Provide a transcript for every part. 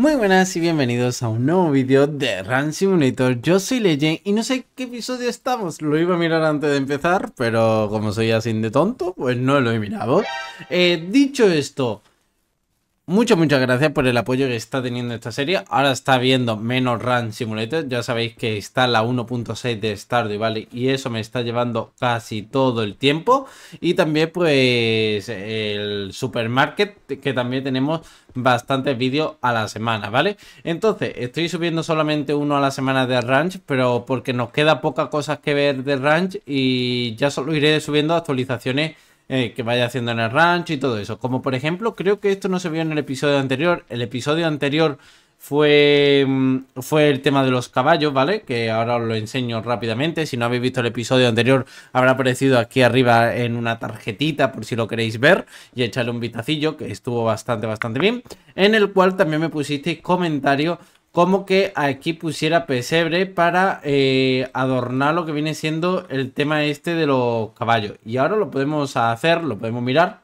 Muy buenas y bienvenidos a un nuevo vídeo de Run Simulator. Yo soy Legend y no sé qué episodio estamos. Lo iba a mirar antes de empezar, pero como soy así de tonto, pues no lo he mirado. Eh, dicho esto, Muchas, muchas gracias por el apoyo que está teniendo esta serie. Ahora está viendo menos Run Simulator. Ya sabéis que está la 1.6 de Stardew ¿vale? y eso me está llevando casi todo el tiempo. Y también pues el supermarket que también tenemos bastantes vídeos a la semana, ¿vale? Entonces estoy subiendo solamente uno a la semana de Ranch, pero porque nos queda poca cosas que ver de Ranch y ya solo iré subiendo actualizaciones eh, que vaya haciendo en el rancho y todo eso. Como por ejemplo, creo que esto no se vio en el episodio anterior. El episodio anterior fue, mm, fue el tema de los caballos, ¿vale? Que ahora os lo enseño rápidamente. Si no habéis visto el episodio anterior, habrá aparecido aquí arriba en una tarjetita por si lo queréis ver y echarle un vistacillo, que estuvo bastante, bastante bien. En el cual también me pusisteis comentarios como que aquí pusiera pesebre para eh, adornar lo que viene siendo el tema este de los caballos. Y ahora lo podemos hacer, lo podemos mirar.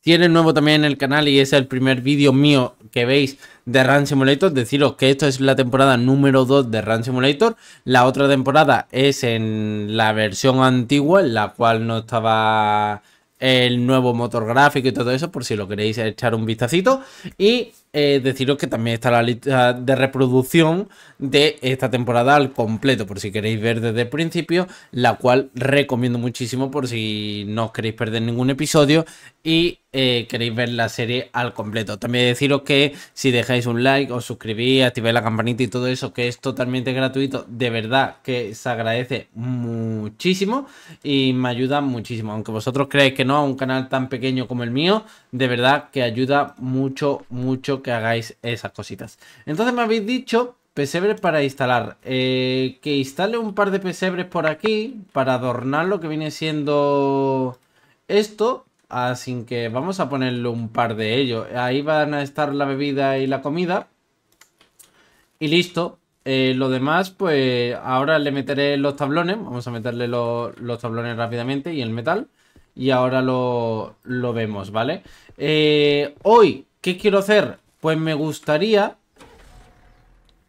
Tiene nuevo también en el canal y es el primer vídeo mío que veis de Run Simulator, deciros que esto es la temporada número 2 de Run Simulator. La otra temporada es en la versión antigua, en la cual no estaba el nuevo motor gráfico y todo eso, por si lo queréis echar un vistacito. Y eh, deciros que también está la lista de reproducción de esta temporada al completo, por si queréis ver desde el principio, la cual recomiendo muchísimo por si no queréis perder ningún episodio y eh, queréis ver la serie al completo. También deciros que si dejáis un like, os suscribís, activáis la campanita y todo eso, que es totalmente gratuito, de verdad que se agradece muchísimo y me ayuda muchísimo. Aunque vosotros creáis que no, a un canal tan pequeño como el mío, de verdad que ayuda mucho, mucho que hagáis esas cositas. Entonces me habéis dicho pesebres para instalar. Eh, que instale un par de pesebres por aquí para adornar lo que viene siendo esto. Así ah, que vamos a ponerle un par de ellos. Ahí van a estar la bebida y la comida. Y listo. Eh, lo demás, pues ahora le meteré los tablones. Vamos a meterle los tablones rápidamente y el metal y ahora lo, lo vemos, ¿vale? Eh, hoy, ¿qué quiero hacer? Pues me gustaría...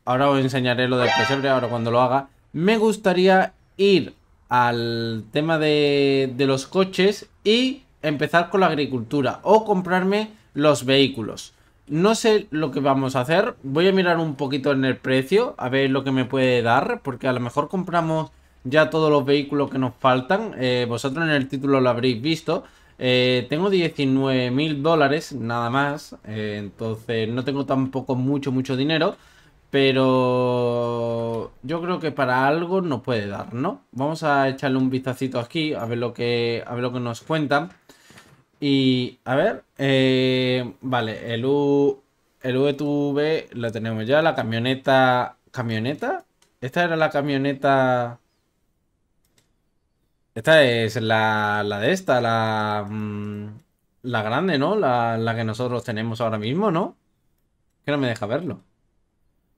Ahora os enseñaré lo del pesebre, ahora cuando lo haga. Me gustaría ir al tema de, de los coches y empezar con la agricultura o comprarme los vehículos. No sé lo que vamos a hacer. Voy a mirar un poquito en el precio, a ver lo que me puede dar, porque a lo mejor compramos ya todos los vehículos que nos faltan. Eh, vosotros en el título lo habréis visto. Eh, tengo 19 mil dólares, nada más. Eh, entonces no tengo tampoco mucho, mucho dinero. Pero yo creo que para algo nos puede dar, ¿no? Vamos a echarle un vistacito aquí, a ver lo que, a ver lo que nos cuentan. Y a ver, vale, el, U, el VTV lo tenemos ya, la camioneta... ¿Camioneta? Esta era la camioneta... Esta es la, de esta, la, mm, la grande, ¿no? La, que nosotros tenemos ahora mismo, ¿no? Que no me deja verlo.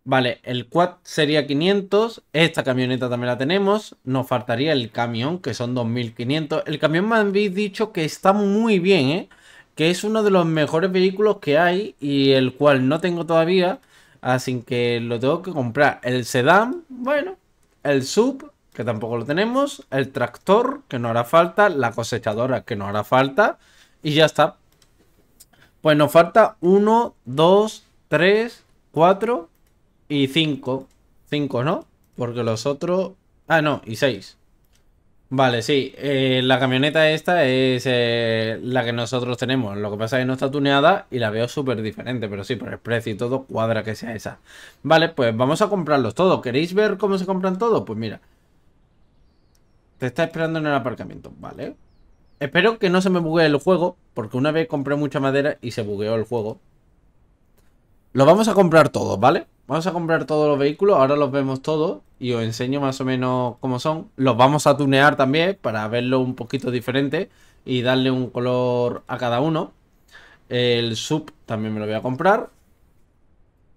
Vale, el quad sería 500. Esta camioneta también la tenemos. Nos faltaría el camión, que son 2500. El camión me habéis dicho que está muy bien, ¿eh? Que es uno de los mejores vehículos que hay y el cual no tengo todavía. Así que lo tengo que comprar. El sedán, bueno. El sub, que tampoco lo tenemos, el tractor, que no hará falta, la cosechadora, que no hará falta, y ya está. Pues nos falta 1, 2, 3, 4 y 5. cinco, ¿no? Porque los otros... Ah, no, y 6. Vale, sí. Eh, la camioneta esta es eh, la que nosotros tenemos. Lo que pasa es que no está tuneada y la veo súper diferente. Pero sí, por el precio y todo cuadra que sea esa. Vale, pues vamos a comprarlos todos. ¿Queréis ver cómo se compran todos? Pues mira, te está esperando en el aparcamiento, vale. Espero que no se me buguee el juego, porque una vez compré mucha madera y se bugueó el juego. Lo vamos a comprar todos, ¿vale? Vamos a comprar todos los vehículos, ahora los vemos todos y os enseño más o menos cómo son. Los vamos a tunear también para verlo un poquito diferente y darle un color a cada uno. El sub también me lo voy a comprar.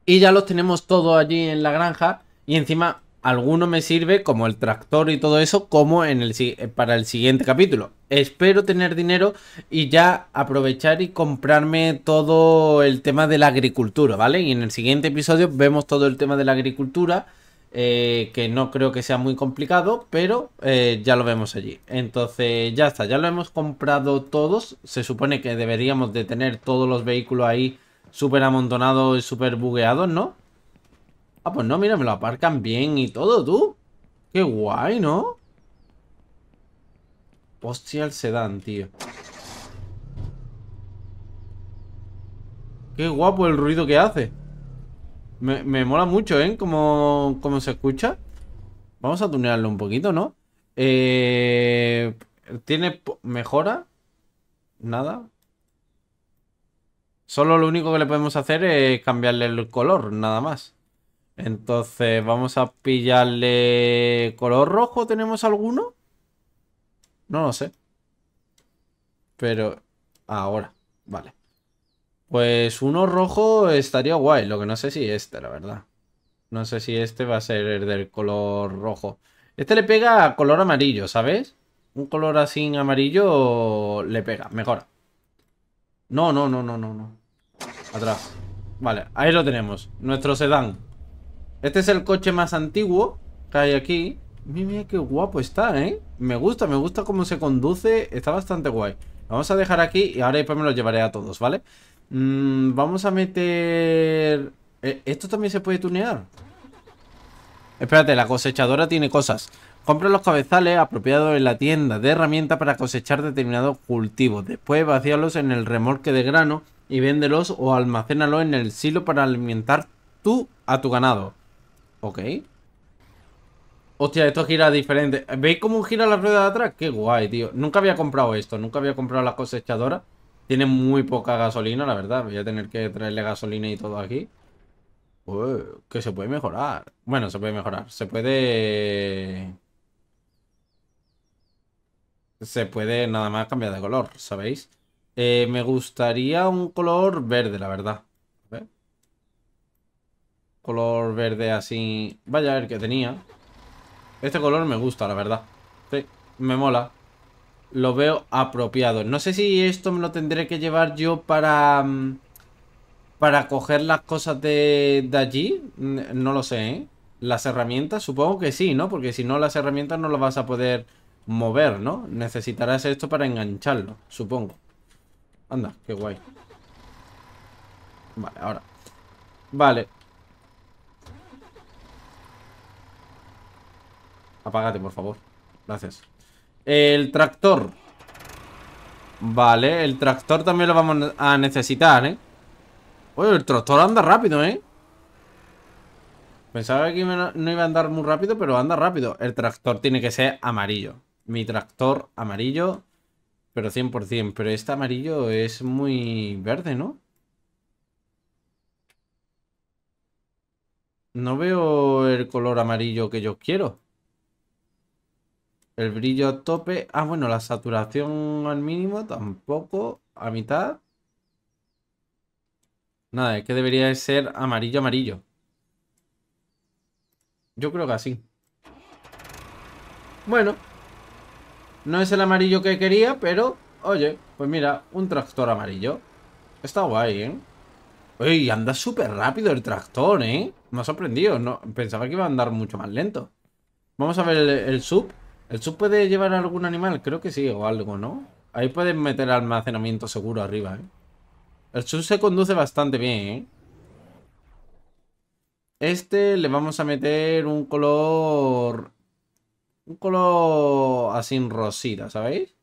Y ya los tenemos todos allí en la granja. Y encima alguno me sirve, como el tractor y todo eso, como en el, eh, para el siguiente capítulo. Espero tener dinero y ya aprovechar y comprarme todo el tema de la agricultura, ¿vale? Y en el siguiente episodio vemos todo el tema de la agricultura, eh, que no creo que sea muy complicado, pero eh, ya lo vemos allí. Entonces ya está, ya lo hemos comprado todos. Se supone que deberíamos de tener todos los vehículos ahí súper amontonados y súper bugueados, ¿no? Ah, pues no, mira, me lo aparcan bien y todo, tú. Qué guay, ¿no? Hostia, el sedán, tío. Qué guapo el ruido que hace. Me, mola mucho, ¿eh? Como, se escucha. Vamos a tunearlo un poquito, ¿no? Eh, ¿Tiene mejora? Nada. Solo lo único que le podemos hacer es cambiarle el color, nada más. Entonces, vamos a pillarle... ¿Color rojo tenemos alguno? No lo sé. Pero... Ahora. Vale. Pues uno rojo estaría guay. Lo que no sé si este, la verdad. No sé si este va a ser el del color rojo. Este le pega a color amarillo, ¿sabes? Un color así en amarillo le pega. Mejora. No, no, no, no, no, no. Atrás. Vale, ahí lo tenemos. Nuestro sedán. Este es el coche más antiguo que hay aquí. Mira, qué guapo está, ¿eh? Me gusta, me gusta cómo se conduce. Está bastante guay. vamos a dejar aquí y ahora después me los llevaré a todos, ¿vale? Mm, vamos a meter... Eh, ¿Esto también se puede tunear? Espérate, la cosechadora tiene cosas. Compra los cabezales apropiados en la tienda de herramientas para cosechar determinados cultivos. Después vacíalos en el remolque de grano y véndelos o almacénalos en el silo para alimentar tú a tu ganado. Ok. Hostia, esto gira diferente. ¿Veis cómo gira la rueda de atrás? Qué guay, tío. Nunca había comprado esto. Nunca había comprado la cosechadora. Tiene muy poca gasolina, la verdad. Voy a tener que traerle gasolina y todo aquí. que se puede mejorar. Bueno, se puede mejorar. Se puede... Se puede nada más cambiar de color, ¿sabéis? Eh, me gustaría un color verde, la verdad. Color verde así. Vaya a ver que tenía. Este color me gusta, la verdad. Sí, me mola. Lo veo apropiado. No sé si esto me lo tendré que llevar yo para... Mm, para coger las cosas de, de allí. No lo sé, ¿eh? Las herramientas, supongo que sí, ¿no? Porque si no, las herramientas no las vas a poder mover, ¿no? Necesitarás esto para engancharlo, supongo. Anda, qué guay. Vale, ahora. Vale, Apágate, por favor. Gracias. El tractor. Vale, el tractor también lo vamos a necesitar, ¿eh? Oye, el tractor anda rápido, ¿eh? Pensaba que no iba a andar muy rápido, pero anda rápido. El tractor tiene que ser amarillo. Mi tractor amarillo, pero 100%. Pero este amarillo es muy verde, ¿no? No veo el color amarillo que yo quiero. El brillo a tope. Ah, bueno, la saturación al mínimo tampoco. A mitad. Nada, es que debería ser amarillo, amarillo. Yo creo que así. Bueno. No es el amarillo que quería, pero... Oye, pues mira, un tractor amarillo. Está guay, ¿eh? Oye, anda súper rápido el tractor, ¿eh? Me ha sorprendido. No, pensaba que iba a andar mucho más lento. Vamos a ver el sub. ¿El sub puede llevar algún animal? Creo que sí, o algo, ¿no? Ahí pueden meter almacenamiento seguro arriba, ¿eh? El sub se conduce bastante bien, ¿eh? Este le vamos a meter un color... Un color así rosita, ¿sabéis?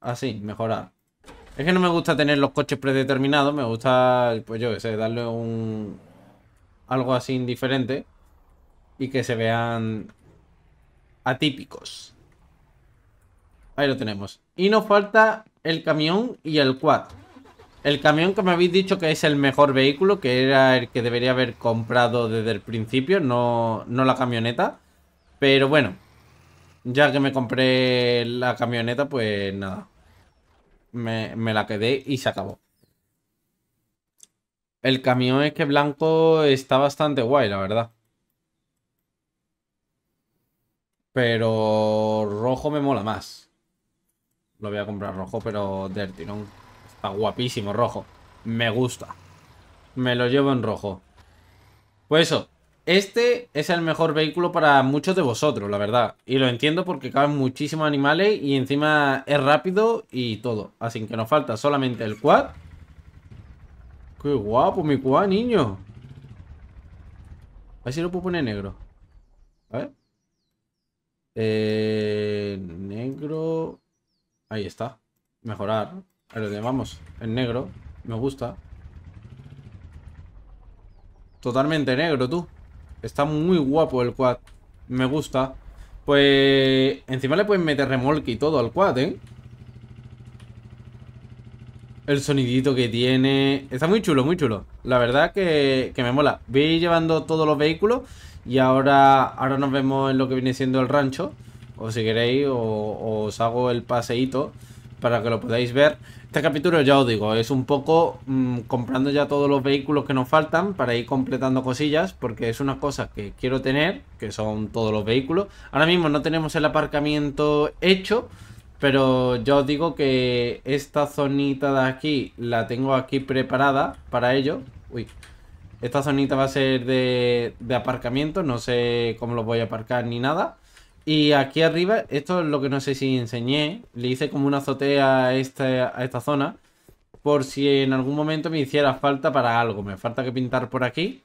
Así, mejorar. Es que no me gusta tener los coches predeterminados, me gusta, pues yo darle un... algo así indiferente y que se vean atípicos. Ahí lo tenemos. Y nos falta el camión y el quad. El camión que me habéis dicho que es el mejor vehículo, que era el que debería haber comprado desde el principio, no, la camioneta. Pero bueno, ya que me compré la camioneta, pues nada. Me, me la quedé y se acabó. El camión es que blanco está bastante guay, la verdad. Pero rojo me mola más. Lo voy a comprar rojo, pero Dirty, ¿no? Está guapísimo rojo. Me gusta. Me lo llevo en rojo. Pues eso. Este es el mejor vehículo para muchos de vosotros, la verdad. Y lo entiendo porque caben muchísimos animales y encima es rápido y todo. Así que nos falta solamente el quad. ¡Qué guapo mi quad, niño! A ver si lo puedo poner negro. A ver. Eh, negro. Ahí está. Mejorar. Vamos, en negro. Me gusta. Totalmente negro, tú. Está muy guapo el quad. Me gusta. Pues... Encima le pueden meter remolque y todo al quad, ¿eh? El sonidito que tiene... Está muy chulo, muy chulo. La verdad que, que me mola. Voy llevando todos los vehículos y ahora, ahora nos vemos en lo que viene siendo el rancho o si queréis, os hago el paseíto para que lo podáis ver. Este capítulo ya os digo, es un poco mm, comprando ya todos los vehículos que nos faltan para ir completando cosillas, porque es una cosa que quiero tener, que son todos los vehículos. Ahora mismo no tenemos el aparcamiento hecho, pero yo os digo que esta zonita de aquí la tengo aquí preparada para ello. Uy, esta zonita va a ser de, de aparcamiento, no sé cómo lo voy a aparcar ni nada. Y aquí arriba, esto es lo que no sé si enseñé, le hice como una azotea a esta, a esta zona, por si en algún momento me hiciera falta para algo. Me falta que pintar por aquí,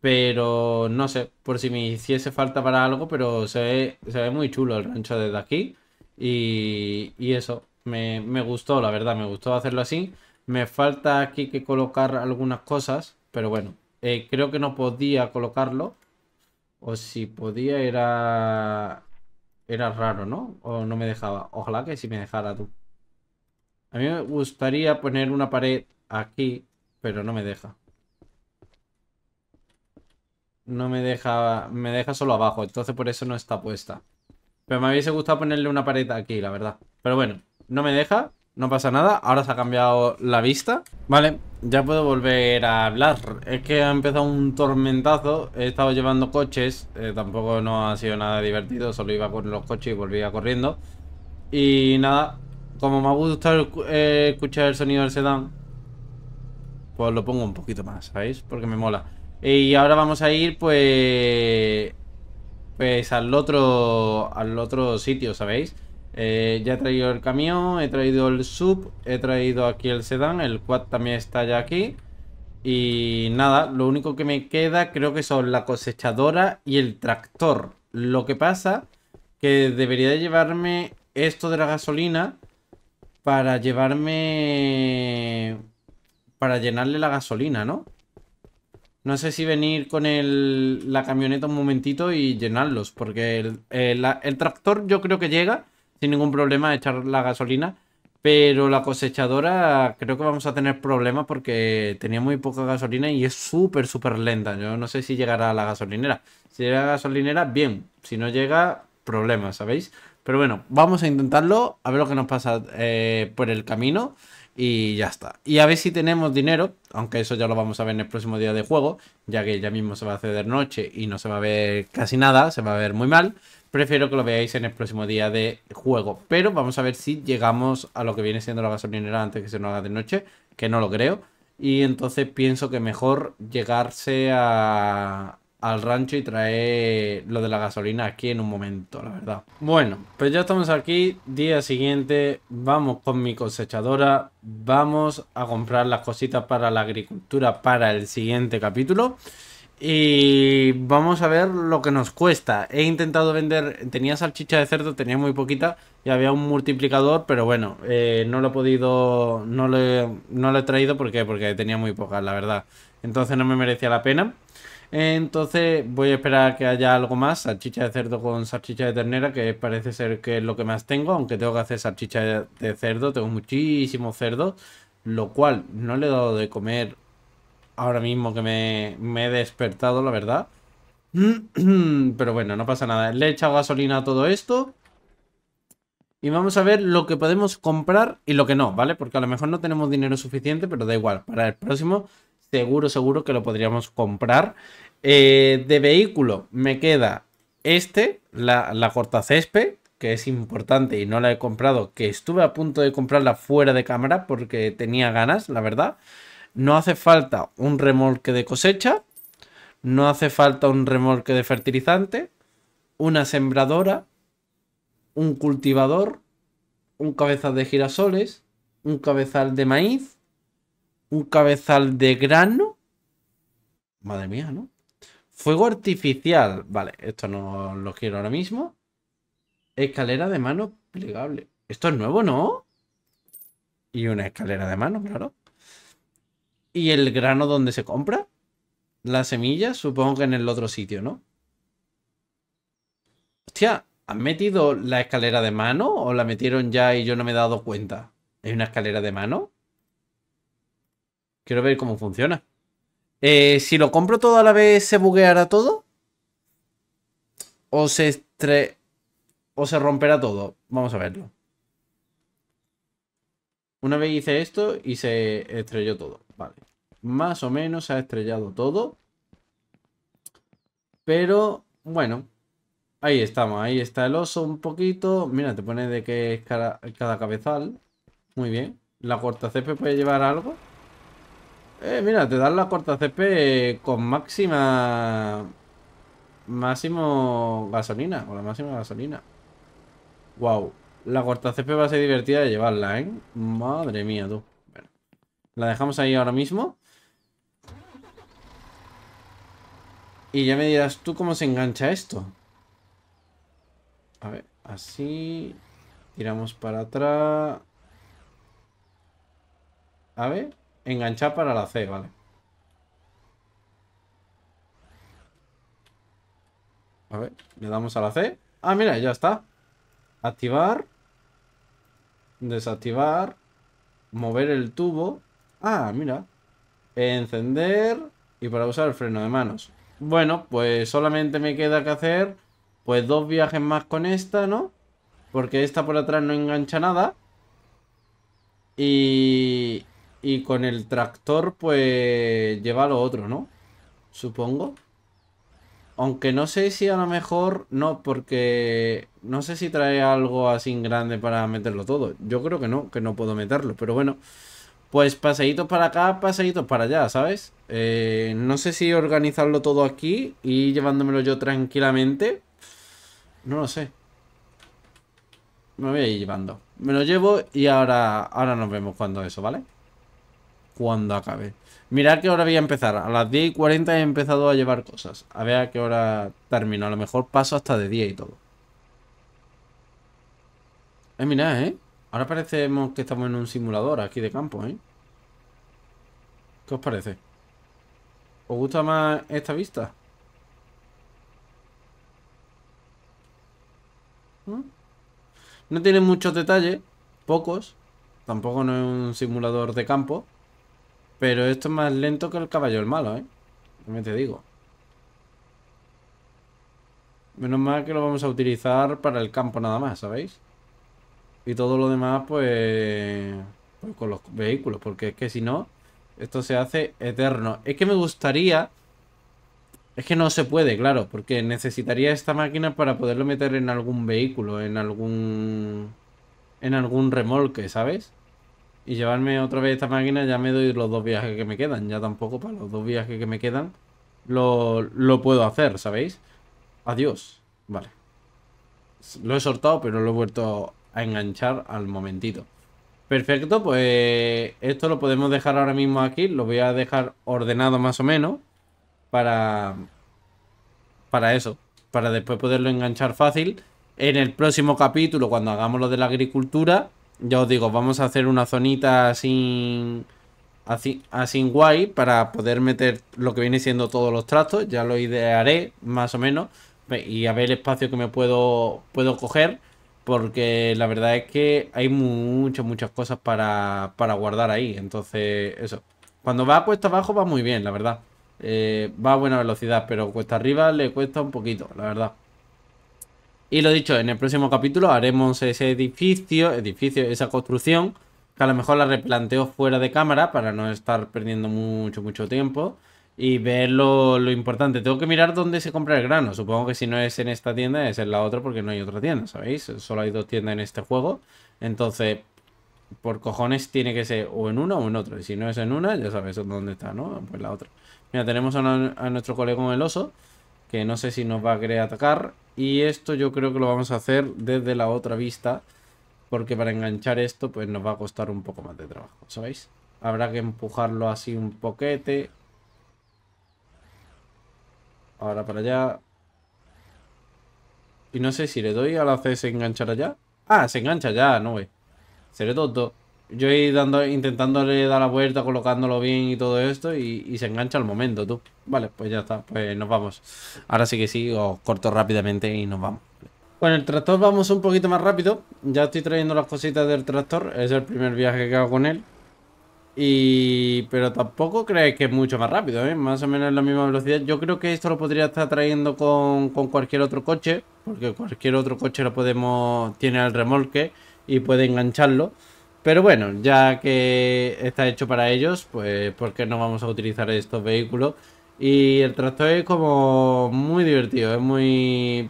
pero no sé, por si me hiciese falta para algo, pero se ve, se ve muy chulo el rancho desde aquí. Y, eso, me, gustó, la verdad, me gustó hacerlo así. Me falta aquí que colocar algunas cosas, pero bueno, eh, creo que no podía colocarlo. O si podía era era raro, ¿no? O no me dejaba. Ojalá que si me dejara tú. A mí me gustaría poner una pared aquí, pero no me deja. No me deja... Me deja solo abajo, entonces por eso no está puesta. Pero me hubiese gustado ponerle una pared aquí, la verdad. Pero bueno, no me deja, no pasa nada. Ahora se ha cambiado la vista. Vale, ya puedo volver a hablar. Es que ha empezado un tormentazo. He estado llevando coches. Eh, tampoco no ha sido nada divertido. Solo iba por los coches y volvía corriendo. Y nada. Como me ha gustado eh, escuchar el sonido del sedán. Pues lo pongo un poquito más, ¿sabéis? Porque me mola. Y ahora vamos a ir pues... Pues al otro... Al otro sitio, ¿sabéis? Eh, ya he traído el camión, he traído el sub, he traído aquí el sedán, el quad también está ya aquí. Y nada, lo único que me queda creo que son la cosechadora y el tractor. Lo que pasa que debería de llevarme esto de la gasolina para llevarme... para llenarle la gasolina, ¿no? No sé si venir con el, la camioneta un momentito y llenarlos, porque el tractor yo creo que llega sin ningún problema echar la gasolina. Pero la cosechadora creo que vamos a tener problemas porque tenía muy poca gasolina y es súper, súper lenta. Yo no sé si llegará a la gasolinera. Si llega a la gasolinera, bien. Si no llega, problemas, ¿sabéis? Pero bueno, vamos a intentarlo, a ver lo que nos pasa eh, por el camino y ya está. Y a ver si tenemos dinero, aunque eso ya lo vamos a ver en el próximo día de juego, ya que ya mismo se va a hacer noche y no se va a ver casi nada, se va a ver muy mal prefiero que lo veáis en el próximo día de juego. Pero vamos a ver si llegamos a lo que viene siendo la gasolinera antes que se nos haga de noche, que no lo creo. Y entonces pienso que mejor llegarse al rancho y traer lo de la gasolina aquí en un momento, la verdad. Bueno, pues ya estamos aquí, día siguiente, vamos con mi cosechadora, vamos a comprar las cositas para la agricultura para el siguiente capítulo. Y vamos a ver lo que nos cuesta. He intentado vender, tenía salchicha de cerdo, tenía muy poquita y había un multiplicador, pero bueno, eh, no lo he podido, no lo he, lo he traído porque tenía muy pocas, la verdad. Entonces no me merecía la pena. Entonces voy a esperar que haya algo más, salchicha de cerdo con salchicha de ternera, que parece ser que es lo que más tengo, aunque tengo que hacer salchicha de cerdo, tengo muchísimo cerdo, lo cual no le he dado de comer ahora mismo que me, he despertado, la verdad. Pero bueno, no pasa nada. Le he echado gasolina a todo esto. Y vamos a ver lo que podemos comprar y lo que no, ¿vale? Porque a lo mejor no tenemos dinero suficiente, pero da igual. Para el próximo, seguro, seguro que lo podríamos comprar. Eh, de vehículo me queda este, la, la cortacésped, que es importante y no la he comprado, que estuve a punto de comprarla fuera de cámara porque tenía ganas, la verdad. No hace falta un remolque de cosecha, no hace falta un remolque de fertilizante, una sembradora, un cultivador, un cabezal de girasoles, un cabezal de maíz, un cabezal de grano. Madre mía, ¿no? Fuego artificial. Vale, esto no lo quiero ahora mismo. Escalera de mano plegable. Esto es nuevo, ¿no? Y una escalera de mano, claro. ¿Y el grano donde se compra? La semilla, supongo que en el otro sitio, ¿no? Hostia, ¿han metido la escalera de mano o la metieron ya y yo no me he dado cuenta? ¿Hay una escalera de mano? Quiero ver cómo funciona. Eh, si lo compro todo a la vez, ¿se bugueará todo? ¿O se o se romperá todo? Vamos a verlo. Una vez hice esto y se estrelló todo. Vale. Más o menos se ha estrellado todo. Pero, bueno. Ahí estamos. Ahí está el oso un poquito. Mira, te pone de que es cada, cabezal. Muy bien. ¿La corta CP puede llevar algo? Eh, mira, te dan la corta CP con máxima... Máximo gasolina. O la máxima gasolina. Wow. La corta CP va a ser divertida de llevarla, ¿eh? Madre mía, tú. La dejamos ahí ahora mismo. Y ya me dirás tú cómo se engancha esto. A ver, así. Tiramos para atrás. A ver, enganchar para la C, vale. A ver, le damos a la C. Ah, mira, ya está. Activar. Desactivar. Mover el tubo. Ah, mira. Encender y para usar el freno de manos. Bueno, pues solamente me queda que hacer pues dos viajes más con esta, ¿no? Porque esta por atrás no engancha nada. Y, y con el tractor pues lleva lo otro, ¿no? Supongo. Aunque no sé si a lo mejor no, porque no sé si trae algo así grande para meterlo todo. Yo creo que no, que no puedo meterlo, pero bueno. Pues paseitos para acá, paseitos para allá, ¿sabes? Eh, no sé si organizarlo todo aquí y llevándomelo yo tranquilamente. No lo sé. Me voy a ir llevando. Me lo llevo y ahora, ahora nos vemos cuando eso, ¿vale? Cuando acabe. Mirad que ahora voy a empezar. A las 10 y 40 he empezado a llevar cosas. A ver a qué hora termino. A lo mejor paso hasta de 10 y todo. Eh, mirad, ¿eh? Ahora parecemos que estamos en un simulador aquí de campo, ¿eh? ¿Qué os parece? ¿Os gusta más esta vista? ¿No? tiene muchos detalles, pocos. Tampoco no es un simulador de campo. Pero esto es más lento que el caballo el malo, ¿eh? me te digo. Menos mal que lo vamos a utilizar para el campo nada más, ¿sabéis? y todo lo demás pues, pues, con los vehículos, porque es que si no, esto se hace eterno. Es que me gustaría, es que no se puede, claro, porque necesitaría esta máquina para poderlo meter en algún vehículo, en algún, en algún remolque, ¿sabes? Y llevarme otra vez esta máquina ya me doy los dos viajes que me quedan, ya tampoco para los dos viajes que me quedan lo, lo puedo hacer, ¿sabéis? Adiós, vale. Lo he sortado, pero lo he vuelto a enganchar al momentito. Perfecto, pues esto lo podemos dejar ahora mismo aquí. Lo voy a dejar ordenado más o menos para, para eso, para después poderlo enganchar fácil. En el próximo capítulo, cuando hagamos lo de la agricultura, ya os digo, vamos a hacer una zonita sin... Así, así guay para poder meter lo que viene siendo todos los trastos. Ya lo idearé más o menos y a ver el espacio que me puedo, puedo coger porque la verdad es que hay muchas, muchas cosas para, guardar ahí. Entonces, eso. Cuando va a cuesta abajo va muy bien, la verdad. Eh, va a buena velocidad, pero cuesta arriba le cuesta un poquito, la verdad. Y lo dicho, en el próximo capítulo haremos ese edificio, edificio, esa construcción, que a lo mejor la replanteo fuera de cámara para no estar perdiendo mucho, mucho tiempo y ver lo, importante. Tengo que mirar dónde se compra el grano. Supongo que si no es en esta tienda, es en la otra porque no hay otra tienda, ¿sabéis? Solo hay dos tiendas en este juego. Entonces, por cojones tiene que ser o en una o en otra. Y si no es en una, ya sabéis dónde está, ¿no? Pues la otra. Mira, tenemos a, nuestro colega con el oso, que no sé si nos va a querer atacar. Y esto yo creo que lo vamos a hacer desde la otra vista. Porque para enganchar esto, pues nos va a costar un poco más de trabajo, ¿sabéis? Habrá que empujarlo así un poquete. Ahora para allá. Y no sé si le doy a la C se enganchará ya. Ah, se engancha ya, no ve. Seré todo. Yo he dando, intentándole dar la vuelta, colocándolo bien y todo esto, y, se engancha al momento, tú. Vale, pues ya está, pues nos vamos. Ahora sí que sí, os corto rápidamente y nos vamos. Con el tractor vamos un poquito más rápido. Ya estoy trayendo las cositas del tractor. Es el primer viaje que hago con él. Y... Pero tampoco crees que es mucho más rápido, ¿eh? Más o menos la misma velocidad. Yo creo que esto lo podría estar trayendo con, cualquier otro coche. Porque cualquier otro coche lo podemos... Tiene el remolque y puede engancharlo. Pero bueno, ya que está hecho para ellos, pues ¿por qué no vamos a utilizar estos vehículos? Y el tractor es como muy divertido, es muy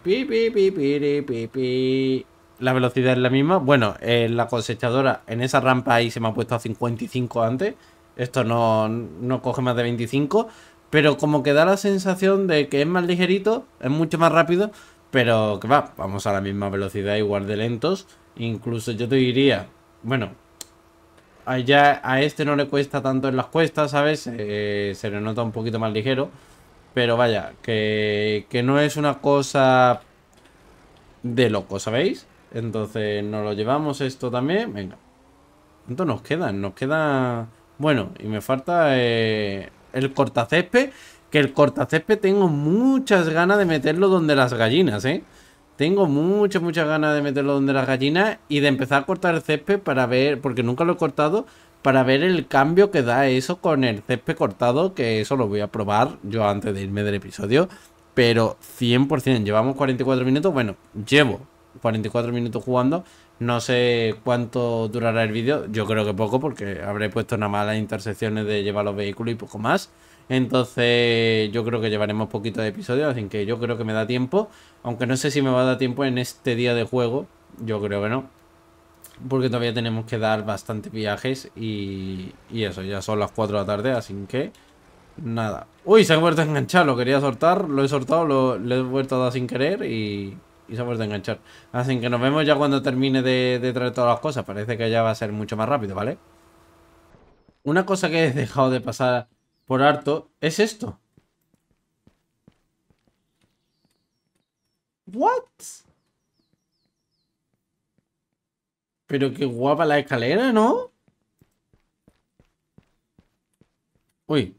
la velocidad es la misma. Bueno, eh, la cosechadora en esa rampa ahí se me ha puesto a 55 antes. Esto no, no coge más de 25. Pero como que da la sensación de que es más ligerito, es mucho más rápido. Pero que va, vamos a la misma velocidad, igual de lentos. Incluso yo te diría, bueno, allá a este no le cuesta tanto en las cuestas, ¿sabes? Eh, se le nota un poquito más ligero. Pero vaya, que no es una cosa de loco, ¿sabéis? Entonces nos lo llevamos esto también. Venga. ¿Cuánto nos queda? Nos queda... Bueno, y me falta eh, el cortacésped. Que el cortacésped tengo muchas ganas de meterlo donde las gallinas, ¿eh? Tengo muchas, muchas ganas de meterlo donde las gallinas y de empezar a cortar el césped para ver, porque nunca lo he cortado, para ver el cambio que da eso con el césped cortado, que eso lo voy a probar yo antes de irme del episodio. Pero 100%, llevamos 44 minutos, bueno, llevo 44 minutos jugando. No sé cuánto durará el vídeo. Yo creo que poco, porque habré puesto nada más las intersecciones de llevar los vehículos y poco más. Entonces yo creo que llevaremos poquito de episodios, así que yo creo que me da tiempo. Aunque no sé si me va a dar tiempo en este día de juego. Yo creo que no. Porque todavía tenemos que dar bastantes viajes y, y eso, ya son las 4 de la tarde, así que nada. Uy, se ha vuelto a enganchar, lo quería soltar, lo he soltado, lo, lo he vuelto a dar sin querer y y se enganchar. Así que nos vemos ya cuando termine de, de traer todas las cosas. Parece que ya va a ser mucho más rápido, ¿vale? Una cosa que he dejado de pasar por harto es esto. What? Pero qué guapa la escalera, ¿no? Uy.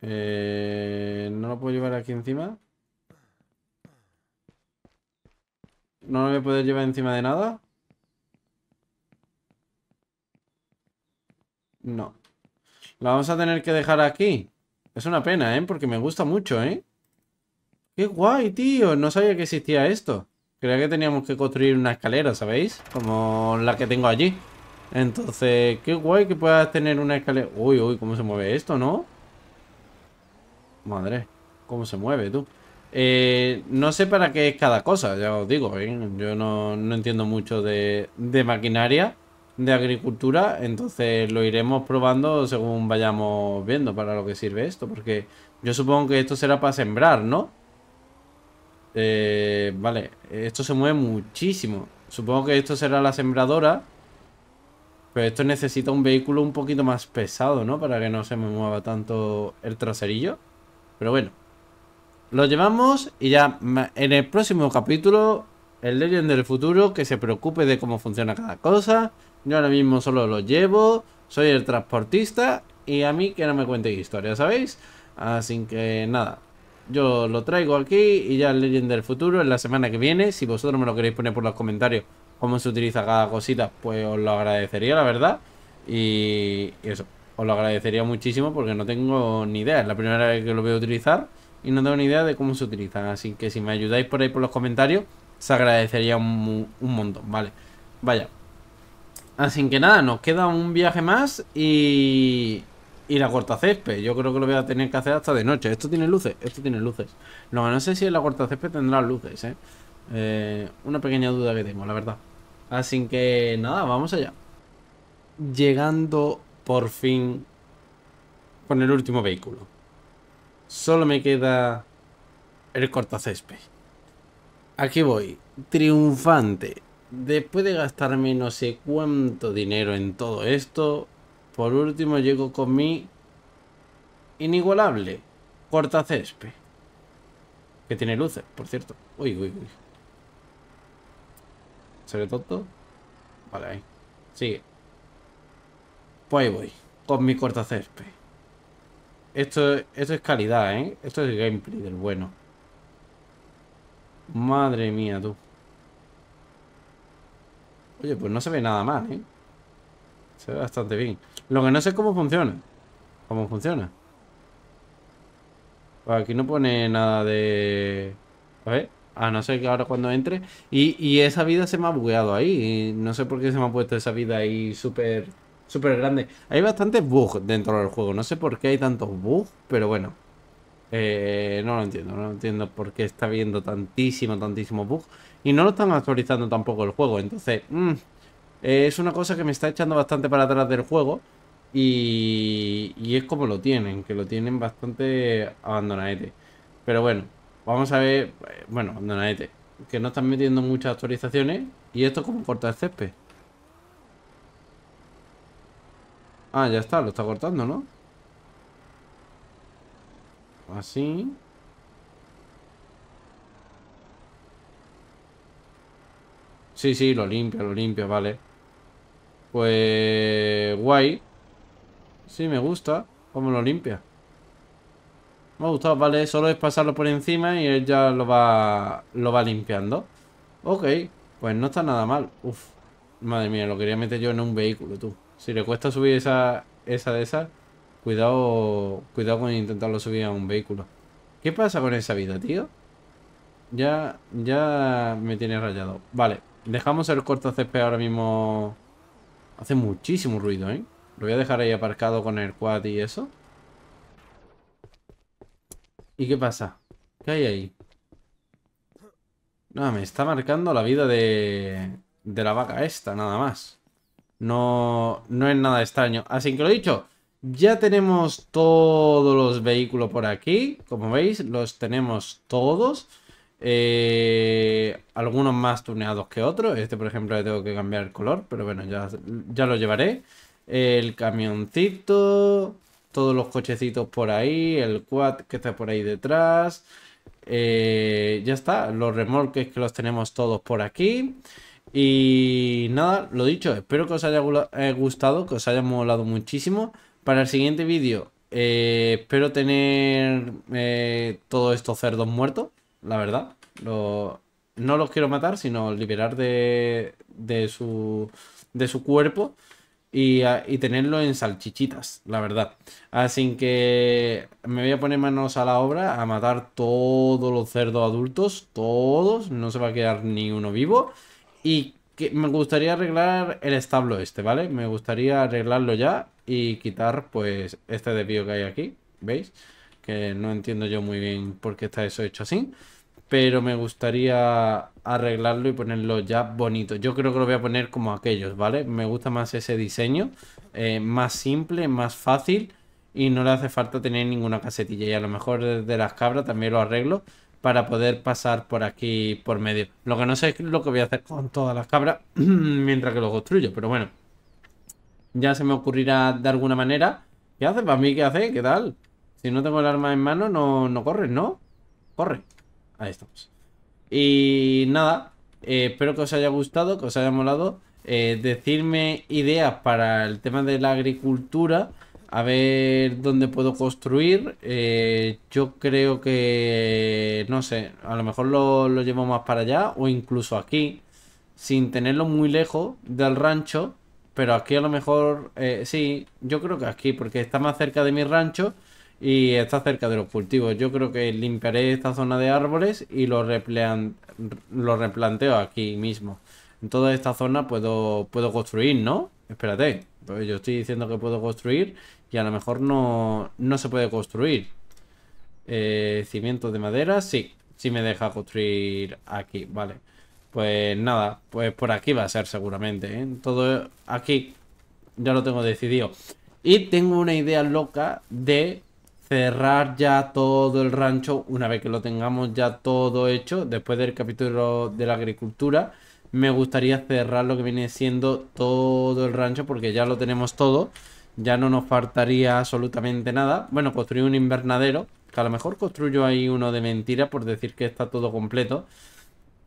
Eh, ¿No lo puedo llevar aquí encima? ¿No me voy a poder llevar encima de nada? No. La vamos a tener que dejar aquí. Es una pena, ¿eh? Porque me gusta mucho, ¿eh? ¡Qué guay, tío! No sabía que existía esto. Creía que teníamos que construir una escalera, ¿sabéis? Como la que tengo allí. Entonces, qué guay que puedas tener una escalera... Uy, uy, cómo se mueve esto, ¿no? Madre, cómo se mueve, tú. Eh, no sé para qué es cada cosa, ya os digo. ¿eh? Yo no, entiendo mucho de, maquinaria, de agricultura. Entonces lo iremos probando según vayamos viendo para lo que sirve esto. Porque yo supongo que esto será para sembrar, ¿no? Eh, vale, esto se mueve muchísimo. Supongo que esto será la sembradora. Pero esto necesita un vehículo un poquito más pesado, ¿no? Para que no se me mueva tanto el traserillo. Pero bueno. Lo llevamos y ya en el próximo capítulo, el Legend del futuro, que se preocupe de cómo funciona cada cosa. Yo ahora mismo solo lo llevo, soy el transportista y a mí que no me cuente historia, ¿sabéis? Así que nada, yo lo traigo aquí y ya el Legend del futuro en la semana que viene. Si vosotros me lo queréis poner por los comentarios cómo se utiliza cada cosita, pues os lo agradecería, la verdad. Y, y eso, os lo agradecería muchísimo porque no tengo ni idea. Es la primera vez que lo voy a utilizar y no tengo ni idea de cómo se utilizan. Así que si me ayudáis por ahí por los comentarios, se agradecería un, montón, ¿vale? Vaya. Así que nada, nos queda un viaje más y... Y la corta césped, yo creo que lo voy a tener que hacer hasta de noche. Esto tiene luces, esto tiene luces. no no sé si en la corta césped tendrá luces, ¿eh? ¿eh? Una pequeña duda que tengo, la verdad. Así que nada, vamos allá. Llegando por fin con el último vehículo. Solo me queda el cortacésped. Aquí voy, triunfante. Después de gastarme no sé cuánto dinero en todo esto, por último llego con mi inigualable cortacésped. Que tiene luces, por cierto. Uy, uy, uy. ¿Se ve tonto? Vale, ahí. Sigue. Pues ahí voy, con mi cortacésped. Esto, esto es calidad, ¿eh? Esto es gameplay del bueno. Madre mía, tú. Oye, pues no se ve nada mal, ¿eh? Se ve bastante bien. Lo que no sé es cómo funciona. ¿Cómo funciona? Pues aquí no pone nada de... A ver. A no ser que ahora cuando entre... Y, esa vida se me ha bugueado ahí. no sé por qué se me ha puesto esa vida ahí súper súper grande. Hay bastantes bugs dentro del juego. No sé por qué hay tantos bugs, pero bueno. Eh, no lo entiendo. No entiendo por qué está habiendo tantísimo, tantísimo bug. Y no lo están actualizando tampoco el juego. Entonces, mm, eh, es una cosa que me está echando bastante para atrás del juego. Y, es como lo tienen, que lo tienen bastante abandonadete. Pero bueno, vamos a ver. Eh, bueno, abandonadete. Que no están metiendo muchas actualizaciones. Y esto como corta el césped. Ah, ya está, lo está cortando, ¿no? Así. Sí, sí, lo limpia, lo limpio, vale. Pues... guay. Sí, me gusta cómo lo limpia. Me ha gustado, vale. Solo es pasarlo por encima y él ya lo va, lo va limpiando. Ok, pues no está nada mal. Uf, madre mía, lo quería meter yo en un vehículo, tú. Si le cuesta subir esa, esa de esas, cuidado, cuidado con intentarlo subir a un vehículo. ¿Qué pasa con esa vida, tío? Ya, ya me tiene rayado. Vale, dejamos el corto césped ahora mismo. Hace muchísimo ruido, ¿eh? Lo voy a dejar ahí aparcado con el quad y eso. ¿Y qué pasa? ¿Qué hay ahí? No, ah, me está marcando la vida de, de la vaca esta, nada más. No, es nada extraño. Así que lo dicho, ya tenemos todos los vehículos por aquí. Como veis, los tenemos todos. Eh, algunos más tuneados que otros. Este, por ejemplo, le tengo que cambiar el color, pero bueno, ya, ya lo llevaré. El camioncito, todos los cochecitos por ahí, el quad que está por ahí detrás. Eh, ya está, los remolques que los tenemos todos por aquí. Y nada, lo dicho, espero que os haya eh, gustado, que os haya molado muchísimo. Para el siguiente vídeo eh, espero tener eh, todos estos cerdos muertos, la verdad. no los quiero matar, sino liberar de, de, su, cuerpo y, y tenerlo en salchichitas, la verdad. Así que me voy a poner manos a la obra, a matar todos los cerdos adultos, todos, no se va a quedar ni uno vivo. Y que me gustaría arreglar el establo este, ¿vale? Me gustaría arreglarlo ya y quitar pues este desvío que hay aquí, ¿veis? Que no entiendo yo muy bien por qué está eso hecho así. Pero me gustaría arreglarlo y ponerlo ya bonito. Yo creo que lo voy a poner como aquellos, ¿vale? Me gusta más ese diseño. Eh, más simple, más fácil. Y no le hace falta tener ninguna casetilla. Y a lo mejor de las cabras también lo arreglo para poder pasar por aquí por medio. Lo que no sé es lo que voy a hacer con todas las cabras mientras que lo construyo, pero bueno. Ya se me ocurrirá de alguna manera. ¿Qué hace para mí? ¿Qué hace? ¿Qué tal? Si no tengo el arma en mano, no, no corres, ¿no? Corre. Ahí estamos. Y nada, eh, espero que os haya gustado, que os haya molado. Eh, decirme ideas para el tema de la agricultura. A ver dónde puedo construir. Eh, yo creo que, no sé, a lo mejor lo, llevo más para allá o incluso aquí, sin tenerlo muy lejos del rancho. Pero aquí a lo mejor, eh, sí, yo creo que aquí, porque está más cerca de mi rancho y está cerca de los cultivos. Yo creo que limpiaré esta zona de árboles y lo, replan lo replanteo aquí mismo. En toda esta zona puedo, puedo construir, ¿no? Espérate, pues yo estoy diciendo que puedo construir y a lo mejor no, se puede construir. Eh, cimientos de madera, sí. Sí me deja construir aquí, vale. Pues nada, pues por aquí va a ser seguramente, ¿eh? Todo aquí ya lo tengo decidido. Y tengo una idea loca de cerrar ya todo el rancho una vez que lo tengamos ya todo hecho. Después del capítulo de la agricultura, me gustaría cerrar lo que viene siendo todo el rancho porque ya lo tenemos todo ya no nos faltaría absolutamente nada. Bueno, construir un invernadero, que a lo mejor construyo ahí uno de mentira por decir que está todo completo.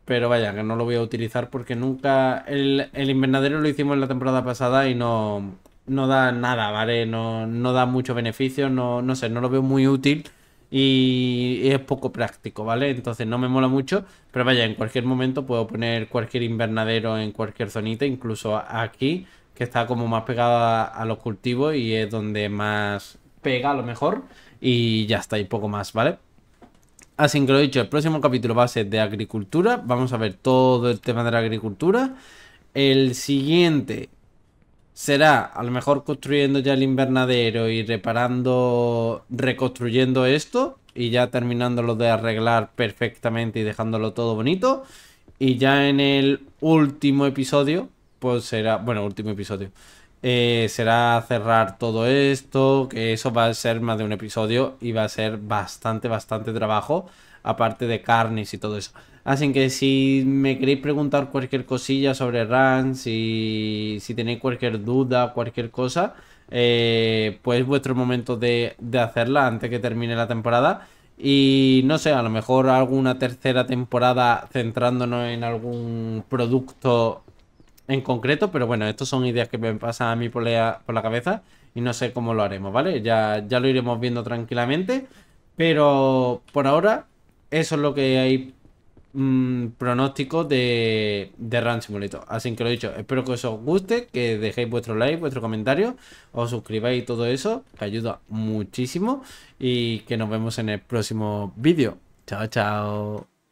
Pero vaya, que no lo voy a utilizar porque nunca... El, invernadero lo hicimos en la temporada pasada y no, da nada, ¿vale? No, no da mucho beneficio, no, no sé, no lo veo muy útil y es poco práctico, ¿vale? Entonces no me mola mucho, pero vaya, en cualquier momento puedo poner cualquier invernadero en cualquier zonita, incluso aquí está como más pegada a los cultivos y es donde más pega a lo mejor. Y ya está, y poco más, ¿vale? Así que lo he dicho, el próximo capítulo va a ser de agricultura. Vamos a ver todo el tema de la agricultura. El siguiente será a lo mejor construyendo ya el invernadero y reparando, reconstruyendo esto y ya terminándolo de arreglar perfectamente y dejándolo todo bonito. Y ya en el último episodio pues será, bueno, último episodio. Eh, será cerrar todo esto, que eso va a ser más de un episodio y va a ser bastante, bastante trabajo, aparte de carnes y todo eso. Así que si me queréis preguntar cualquier cosilla sobre RAN, si, tenéis cualquier duda, cualquier cosa, eh, pues vuestro momento de, de hacerla antes que termine la temporada. Y no sé, a lo mejor alguna tercera temporada centrándonos en algún producto en concreto, pero bueno, estas son ideas que me pasan a mí por la, por la cabeza y no sé cómo lo haremos, ¿vale? Ya, ya lo iremos viendo tranquilamente, pero por ahora eso es lo que hay mm, pronóstico de, de Run Así que lo he dicho, espero que os guste, que dejéis vuestro like, vuestro comentario, os suscribáis y todo eso, que ayuda muchísimo y que nos vemos en el próximo vídeo. Chao, chao.